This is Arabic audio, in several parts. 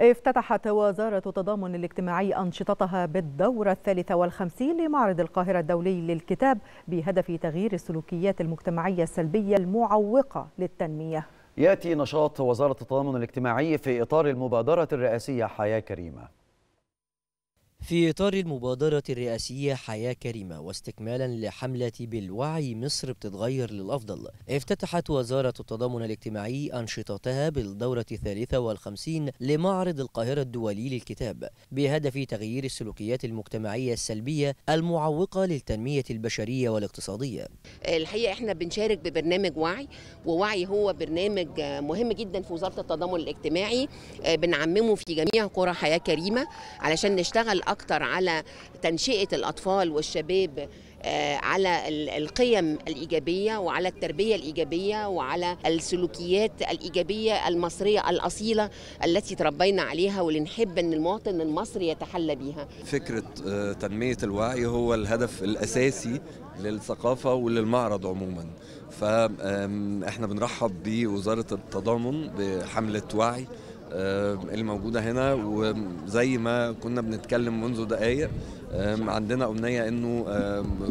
افتتحت وزارة التضامن الاجتماعي أنشطتها بالدورة الثالثة والخمسين لمعرض القاهرة الدولي للكتاب بهدف تغيير السلوكيات المجتمعية السلبية المعوقة للتنمية يأتي نشاط وزارة التضامن الاجتماعي في إطار المبادرة الرئاسية حياة كريمة في إطار المبادرة الرئاسية حياة كريمة واستكمالا لحملة بالوعي مصر بتتغير للأفضل افتتحت وزارة التضامن الاجتماعي أنشطتها بالدورة الثالثة والخمسين لمعرض القاهرة الدولي للكتاب بهدف تغيير السلوكيات المجتمعية السلبية المعوقة للتنمية البشرية والاقتصادية الحقيقة احنا بنشارك ببرنامج وعي ووعي هو برنامج مهم جدا في وزارة التضامن الاجتماعي آه، بنعممه في جميع قرى حياة كريمة علشان نشتغل اكتر على تنشئه الاطفال والشباب آه، على القيم الايجابيه وعلى التربيه الايجابيه وعلى السلوكيات الايجابيه المصريه الاصيله التي تربينا عليها واللي نحب ان المواطن المصري يتحلى بيها. فكره آه، تنميه الوعي هو الهدف الاساسي للثقافه وللمعرض عموما. فاحنا بنرحب بوزاره التضامن بحمله وعي الموجودة هنا وزي ما كنا بنتكلم منذ دقائق عندنا امنيه انه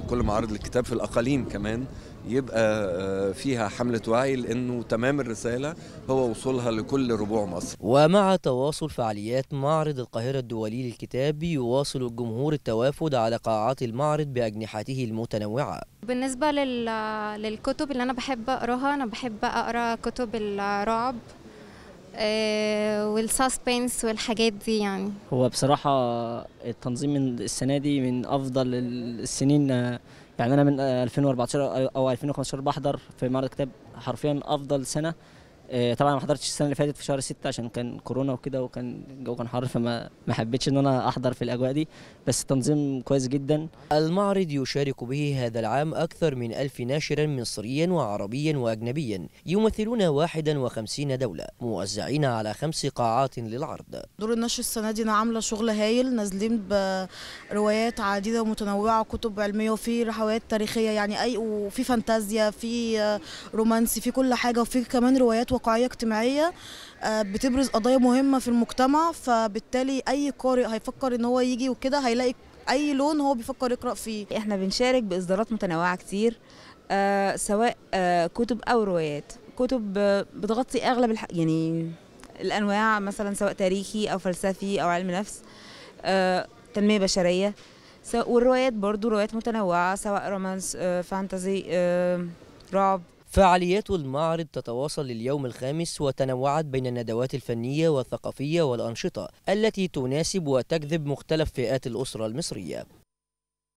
كل معارض الكتاب في الاقاليم كمان يبقى آه، فيها حمله وعي لانه تمام الرساله هو وصولها لكل ربوع مصر. ومع تواصل فعاليات معرض القاهره الدولي للكتاب يواصل الجمهور التوافد على قاعات المعرض باجنحته المتنوعه. بالنسبه للكتب اللي انا بحب اقراها انا بحب اقرا كتب الرعب آه، والساسبنس والحاجات دي يعني هو بصراحة التنظيم من السنة دي من أفضل السنين آه، يعني أنا من 2014 آه، أو 2015 بحضر في معرض كتاب حرفيا أفضل سنة آه، طبعا ما حضرتش السنه اللي فاتت في شهر 6 عشان كان كورونا وكده وكان الجو كان حر فما ما حبيتش ان انا احضر في الاجواء دي بس تنظيم كويس جدا المعرض يشارك به هذا العام اكثر من ألف ناشرا مصريا وعربيا واجنبيا يمثلون 51 دوله موزعين على خمس قاعات للعرض دور النشر السنه دي انا عامله شغل هايل نازلين بروايات عديده ومتنوعه كتب علميه وفي روايات تاريخيه يعني اي وفي فانتازيا في رومانسي في كل حاجه وفي كمان روايات واقعيه اجتماعيه آه، بتبرز قضايا مهمه في المجتمع فبالتالي اي قارئ هيفكر ان هو يجي وكده هيلاقي اي لون هو بيفكر يقرا فيه احنا بنشارك باصدارات متنوعه كتير آه، سواء آه، كتب او روايات كتب بتغطي اغلب الح... يعني الانواع مثلا سواء تاريخي او فلسفي او علم نفس تنميه بشريه والروايات برضو روايات متنوعه سواء رومانس فانتازي رعب فعاليات المعرض تتواصل لليوم الخامس وتنوعت بين الندوات الفنية والثقافية والأنشطة التي تناسب وتجذب مختلف فئات الأسرة المصرية